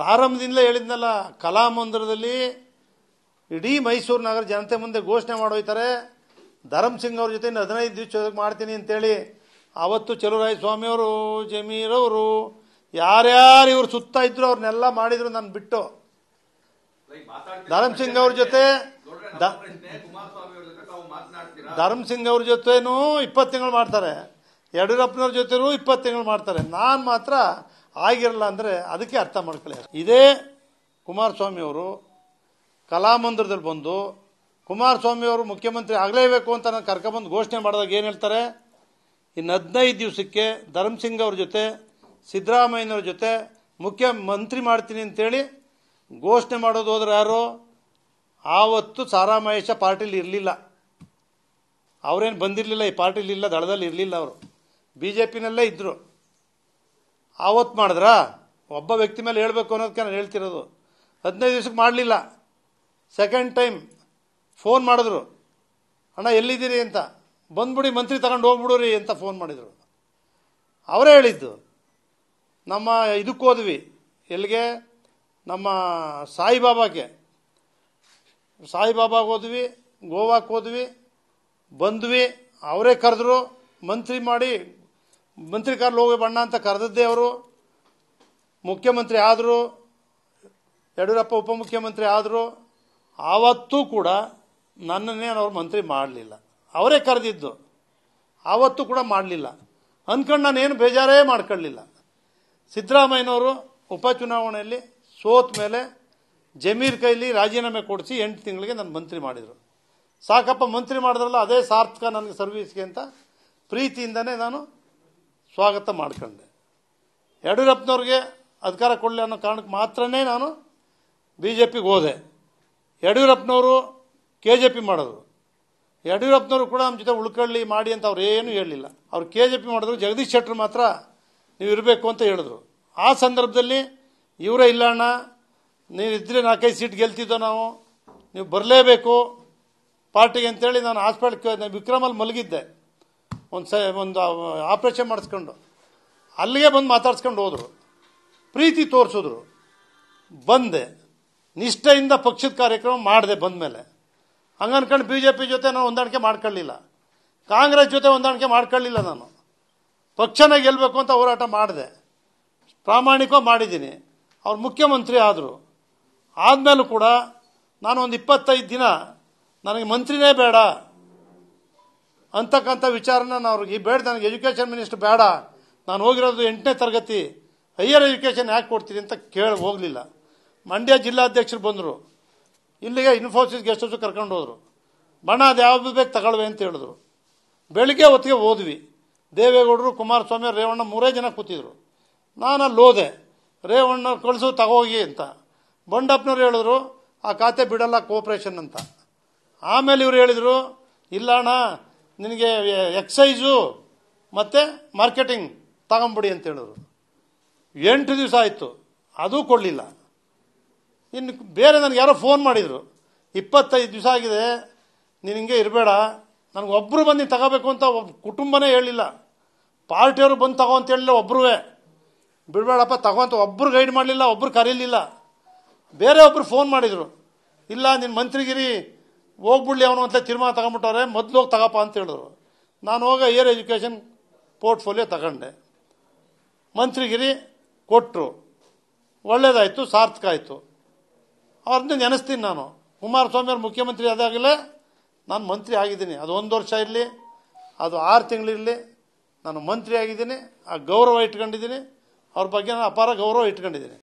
ಪ್ರಾರಂಭದಿಂದಲೇ ಹೇಳಿದ್ನಲ್ಲ ಕಲಾಮಂದಿರದಲ್ಲಿ ಇಡೀ ಮೈಸೂರು ನಗರ ಜನತೆ ಮುಂದೆ ಘೋಷಣೆ ಮಾಡೋಯ್ತಾರೆ ಧರಮ್ ಸಿಂಗ್ ಅವ್ರ ಜೊತೆ ಹದಿನೈದು ದಿವಸ ಮಾಡ್ತೀನಿ ಅಂತೇಳಿ ಅವತ್ತು ಚಲುರಾಯ ಸ್ವಾಮಿಯವರು ಜಮೀರವರು ಯಾರ್ಯಾರು ಇವರು ಸುತ್ತ ಇದ್ರು ಅವ್ರನ್ನೆಲ್ಲ ಮಾಡಿದ್ರು ನಾನು ಬಿಟ್ಟು ಧರಮ್ ಸಿಂಗ್ ಅವ್ರ ಜೊತೆ ಧರಮ್ ಸಿಂಗ್ ಅವ್ರ ಜೊತೆನೂ ಇಪ್ಪತ್ತು ತಿಂಗಳು ಮಾಡ್ತಾರೆ ಯಡಿಯೂರಪ್ಪನವ್ರ ಜೊತೆನೂ ಇಪ್ಪತ್ತು ತಿಂಗಳು ಮಾಡ್ತಾರೆ ನಾನು ಮಾತ್ರ ಆಗಿರಲ್ಲ ಅಂದರೆ ಅದಕ್ಕೆ ಅರ್ಥ ಮಾಡ್ಕೊಳ್ಳಿ ಇದೇ ಅವರು ಕಲಾಮಂದಿರದಲ್ಲಿ ಬಂದು ಕುಮಾರಸ್ವಾಮಿಯವರು ಮುಖ್ಯಮಂತ್ರಿ ಆಗಲೇಬೇಕು ಅಂತ ನಾನು ಕರ್ಕೊಂಬಂದು ಘೋಷಣೆ ಮಾಡಿದಾಗ ಏನು ಹೇಳ್ತಾರೆ ಇನ್ನು ಹದಿನೈದು ದಿವಸಕ್ಕೆ ಧರ್ಮಸಿಂಗ್ ಅವ್ರ ಜೊತೆ ಸಿದ್ದರಾಮಯ್ಯನವ್ರ ಜೊತೆ ಮುಖ್ಯಮಂತ್ರಿ ಮಾಡ್ತೀನಿ ಅಂತೇಳಿ ಘೋಷಣೆ ಮಾಡೋದು ಹೋದ್ರೆ ಯಾರು ಆವತ್ತು ಸಾರಾಮಹೇಶ ಪಾರ್ಟೀಲಿ ಇರಲಿಲ್ಲ ಅವರೇನು ಬಂದಿರಲಿಲ್ಲ ಈ ಪಾರ್ಟಿಲಿ ಇಲ್ಲ ದಳದಲ್ಲಿ ಇರಲಿಲ್ಲ ಅವರು ಬಿ ಜೆ ಪಿನಲ್ಲೇ ಇದ್ದರು ಆವತ್ತು ಮಾಡಿದ್ರಾ ಒಬ್ಬ ವ್ಯಕ್ತಿ ಮೇಲೆ ಹೇಳಬೇಕು ಅನ್ನೋದಕ್ಕೆ ನಾನು ಹೇಳ್ತಿರೋದು ಹದಿನೈದು ದಿವ್ಸಕ್ಕೆ ಮಾಡಲಿಲ್ಲ ಸೆಕೆಂಡ್ ಟೈಮ್ ಫೋನ್ ಮಾಡಿದ್ರು ಅಣ್ಣ ಎಲ್ಲಿದ್ದೀರಿ ಅಂತ ಬಂದ್ಬಿಡಿ ಮಂತ್ರಿ ತಗೊಂಡು ಹೋಗ್ಬಿಡ್ರಿ ಅಂತ ಫೋನ್ ಮಾಡಿದರು ಅವರೇ ಹೇಳಿದ್ದು ನಮ್ಮ ಇದಕ್ಕೆ ಹೋದ್ವಿ ಎಲ್ಲಿಗೆ ನಮ್ಮ ಸಾಯಿಬಾಬಾಗೆ ಸಾಯಿಬಾಬಾಗೆ ಹೋದ್ವಿ ಗೋವಾಕ್ಕೆ ಹೋದ್ವಿ ಬಂದ್ವಿ ಅವರೇ ಕರೆದ್ರು ಮಂತ್ರಿ ಮಾಡಿ ಮಂತ್ರಿ ಕಾರ್ಲು ಹೋಗಿ ಬಣ್ಣ ಅಂತ ಕರೆದದ್ದೇ ಅವರು ಮುಖ್ಯಮಂತ್ರಿ ಆದರು ಯಡಿಯೂರಪ್ಪ ಉಪಮುಖ್ಯಮಂತ್ರಿ ಆದರು ಆವತ್ತೂ ಕೂಡ ನನ್ನನ್ನೇನು ಅವ್ರು ಮಂತ್ರಿ ಮಾಡಲಿಲ್ಲ ಅವರೇ ಕರೆದಿದ್ದು ಆವತ್ತು ಕೂಡ ಮಾಡಲಿಲ್ಲ ಅಂದ್ಕೊಂಡು ನಾನೇನು ಬೇಜಾರೇ ಮಾಡ್ಕೊಳ್ಳಲಿಲ್ಲ ಸಿದ್ದರಾಮಯ್ಯನವರು ಉಪ ಚುನಾವಣೆಯಲ್ಲಿ ಸೋತ ಮೇಲೆ ಜಮೀರ್ ಕೈಲಿ ರಾಜೀನಾಮೆ ಕೊಡಿಸಿ ಎಂಟು ತಿಂಗಳಿಗೆ ನನ್ನ ಮಂತ್ರಿ ಮಾಡಿದರು ಸಾಕಪ್ಪ ಮಂತ್ರಿ ಮಾಡಿದ್ರಲ್ಲ ಅದೇ ಸಾರ್ಥಕ ನನಗೆ ಸರ್ವೀಸ್ಗೆ ಅಂತ ಪ್ರೀತಿಯಿಂದನೇ ನಾನು ಸ್ವಾಗತ ಮಾಡ್ಕೊಂಡೆ ಯಡಿಯೂರಪ್ಪನವ್ರಿಗೆ ಅಧಿಕಾರ ಕೊಡಲಿ ಅನ್ನೋ ಕಾರಣಕ್ಕೆ ಮಾತ್ರನೇ ನಾನು ಬಿ ಜೆ ಪಿಗೆ ಹೋದೆ ಯಡಿಯೂರಪ್ಪನವರು ಕೆ ಜೆ ಪಿ ಮಾಡಿದ್ರು ಯಡಿಯೂರಪ್ಪನವರು ಕೂಡ ನಮ್ಮ ಜೊತೆ ಉಳ್ಕೊಳ್ಳಿ ಮಾಡಿ ಅಂತ ಅವ್ರು ಏನೂ ಹೇಳಲಿಲ್ಲ ಅವ್ರು ಕೆ ಜೆ ಪಿ ಮಾಡಿದ್ರು ಜಗದೀಶ್ ಶೆಟ್ಟರ್ ಮಾತ್ರ ನೀವು ಇರಬೇಕು ಅಂತ ಹೇಳಿದ್ರು ಆ ಸಂದರ್ಭದಲ್ಲಿ ಇವರೇ ಇಲ್ಲಣ್ಣ ನೀವು ಇದ್ದರೆ ನಾಲ್ಕೈದು ಸೀಟ್ ಗೆಲ್ತಿದ್ದೋ ನಾವು ನೀವು ಬರಲೇಬೇಕು ಪಾರ್ಟಿಗೆ ಅಂತೇಳಿ ನಾನು ಹಾಸ್ಪಿಟ್ಲ್ಗೆ ವಿಕ್ರಮಲ್ಲಿ ಮಲಗಿದ್ದೆ ಒಂದು ಸ ಒಂದು ಆಪ್ರೇಷನ್ ಮಾಡಿಸ್ಕೊಂಡು ಅಲ್ಲಿಗೆ ಬಂದು ಮಾತಾಡ್ಸ್ಕೊಂಡು ಹೋದರು ಪ್ರೀತಿ ತೋರಿಸಿದ್ರು ಬಂದೆ ನಿಷ್ಠೆಯಿಂದ ಪಕ್ಷದ ಕಾರ್ಯಕ್ರಮ ಮಾಡಿದೆ ಬಂದ ಮೇಲೆ ಹಂಗನ್ಕೊಂಡು ಬಿ ಜೆ ಪಿ ಜೊತೆ ನಾನು ಹೊಂದಾಣಿಕೆ ಮಾಡ್ಕೊಳ್ಳಿಲ್ಲ ಕಾಂಗ್ರೆಸ್ ಜೊತೆ ಹೊಂದಾಣಿಕೆ ಮಾಡ್ಕೊಳ್ಳಿಲ್ಲ ನಾನು ಪಕ್ಷನ ಗೆಲ್ಲಬೇಕು ಅಂತ ಹೋರಾಟ ಮಾಡಿದೆ ಪ್ರಾಮಾಣಿಕವಾಗಿ ಮಾಡಿದ್ದೀನಿ ಅವ್ರು ಮುಖ್ಯಮಂತ್ರಿ ಆದರು ಆದಮೇಲೂ ಕೂಡ ನಾನು ಒಂದು ಇಪ್ಪತ್ತೈದು ದಿನ ನನಗೆ ಮಂತ್ರಿನೇ ಬೇಡ ಅಂತಕ್ಕಂಥ ವಿಚಾರನ ನಾವು ಅವ್ರಿಗೆ ಬೇಡ ನನಗೆ ಎಜುಕೇಷನ್ ಮಿನಿಸ್ಟರ್ ಬೇಡ ನಾನು ಹೋಗಿರೋದು ಎಂಟನೇ ತರಗತಿ ಹೈಯರ್ ಎಜುಕೇಷನ್ ಯಾಕೆ ಕೊಡ್ತೀನಿ ಅಂತ ಕೇಳಿ ಹೋಗಲಿಲ್ಲ ಮಂಡ್ಯ ಜಿಲ್ಲಾಧ್ಯಕ್ಷರು ಬಂದರು ಇಲ್ಲಿಗೆ ಇನ್ಫೋಸಿಸ್ ಗೆಸ್ಟ್ ಹೌಸ್ ಕರ್ಕೊಂಡು ಹೋದರು ಬಣ್ಣ ಅದು ಯಾವ್ದು ಬೇಕು ತಗೊಳ್ವೆ ಅಂತ ಹೇಳಿದ್ರು ಬೆಳಿಗ್ಗೆ ಹೊತ್ತಿಗೆ ಓದ್ವಿ ದೇವೇಗೌಡರು ಕುಮಾರಸ್ವಾಮಿ ರೇವಣ್ಣ ಮೂರೇ ಜನ ಕೂತಿದ್ರು ನಾನು ಅಲ್ಲಿ ಹೋದೆ ರೇವಣ್ಣ ಕಳಿಸು ತಗೋಗಿ ಅಂತ ಬಂಡಪ್ಪನವ್ರು ಹೇಳಿದ್ರು ಆ ಖಾತೆ ಬಿಡಲ್ಲ ಕೋಪ್ರೇಷನ್ ಅಂತ ಆಮೇಲೆ ಇವರು ಹೇಳಿದರು ಇಲ್ಲ ಅಣ್ಣ ನಿನಗೆ ಎಕ್ಸೈಸು ಮತ್ತು ಮಾರ್ಕೆಟಿಂಗ್ ತಗೊಂಬಿಡಿ ಅಂತ ಹೇಳಿದ್ರು ಎಂಟು ದಿವಸ ಆಯಿತು ಅದೂ ಕೊಡಲಿಲ್ಲ ಇನ್ನು ಬೇರೆ ನನಗೆ ಯಾರೋ ಫೋನ್ ಮಾಡಿದರು ಇಪ್ಪತ್ತೈದು ದಿವಸ ಆಗಿದೆ ನಿನಗೆ ಇರಬೇಡ ನನಗೆ ಒಬ್ಬರು ಬಂದು ತಗೋಬೇಕು ಅಂತ ಒಬ್ಬ ಕುಟುಂಬನೇ ಹೇಳಿಲ್ಲ ಪಾರ್ಟಿಯವರು ಬಂದು ತಗೋ ಅಂತ ಹೇಳಿಲ್ಲ ಒಬ್ಬರೂ ಬಿಡಬೇಡಪ್ಪ ತಗೋ ಅಂತ ಒಬ್ಬರು ಗೈಡ್ ಮಾಡಲಿಲ್ಲ ಒಬ್ಬರು ಕರೀಲಿಲ್ಲ ಬೇರೆ ಒಬ್ಬರು ಫೋನ್ ಮಾಡಿದರು ಇಲ್ಲ ನಿನ್ನ ಮಂತ್ರಿಗಿರಿ ಹೋಗ್ಬಿಡ್ಲಿ ಅವನು ಅಂತ ತೀರ್ಮಾನ ತಗೊಂಬಿಟ್ಟವ್ರೆ ಮೊದಲು ಹೋಗಿ ತಗಪ್ಪ ಅಂತ ಹೇಳಿದ್ರು ನಾನು ಹೋಗ ಏರ್ ಎಜುಕೇಷನ್ ಪೋರ್ಟ್ಫೋಲಿಯೋ ತಗೊಂಡೆ ಮಂತ್ರಿಗಿರಿ ಕೊಟ್ಟರು ಒಳ್ಳೇದಾಯಿತು ಸಾರ್ಥಕ ಆಯಿತು ಅವ್ರನ್ನ ನೆನೆಸ್ತೀನಿ ನಾನು ಕುಮಾರಸ್ವಾಮಿ ಅವರು ಮುಖ್ಯಮಂತ್ರಿ ಆದಾಗಲೇ ನಾನು ಮಂತ್ರಿ ಆಗಿದ್ದೀನಿ ಅದು ಒಂದು ವರ್ಷ ಇರಲಿ ಅದು ಆರು ತಿಂಗಳಿರಲಿ ನಾನು ಮಂತ್ರಿ ಆಗಿದ್ದೀನಿ ಆ ಗೌರವ ಇಟ್ಕೊಂಡಿದ್ದೀನಿ ಅವ್ರ ಬಗ್ಗೆ ನಾನು ಅಪಾರ ಗೌರವ ಇಟ್ಕೊಂಡಿದ್ದೀನಿ